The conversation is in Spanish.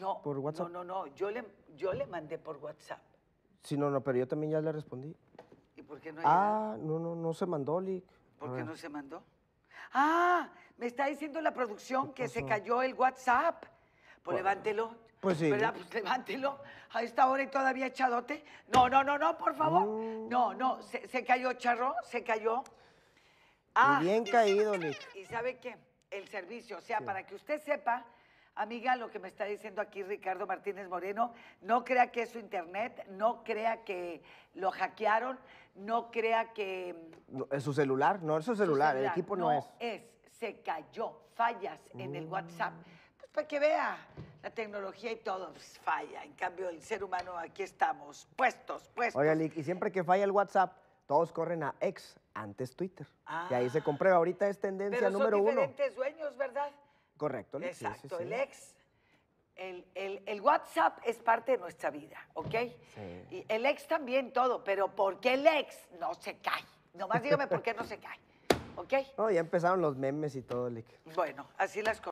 No, No, no, Yo le, yo le mandé por WhatsApp. Sí, no, no, pero yo también ya le respondí. ¿Y por qué no? Ah, no, no, no se mandó, Lick. ¿Por qué no se mandó? Ah, me está diciendo la producción que se cayó el WhatsApp. Pues levántelo. Pues sí. ¿Verdad? Pues levántelo. A esta hora y todavía echadote. No, no, no, no, por favor. Mm. No, no, se, cayó, Charro, se cayó. Ah. bien caído, Lick. ¿Y sabe qué? El servicio, o sea, para que usted sepa Amiga, lo que me está diciendo aquí Ricardo Martínez Moreno, no crea que es su internet, no crea que lo hackearon, no crea que... ¿Es su celular? No, es su celular, el equipo no, es. es. Se cayó, fallas en el WhatsApp. Pues para que vea la tecnología y todo, pues, falla. En cambio, el ser humano, aquí estamos, puestos, puestos. Oye, y siempre que falla el WhatsApp, todos corren a ex, antes Twitter. y ahí se ah. comprueba, ahorita es tendencia número son diferentes uno. ¿verdad? Correcto, el Exacto, el ex. El, WhatsApp es parte de nuestra vida, ¿ok? Y el ex también todo, pero ¿por qué el ex no se cae? Nomás dígame por qué no se cae, ¿ok? No, ya empezaron los memes y todo, Lick. Bueno, así las cosas.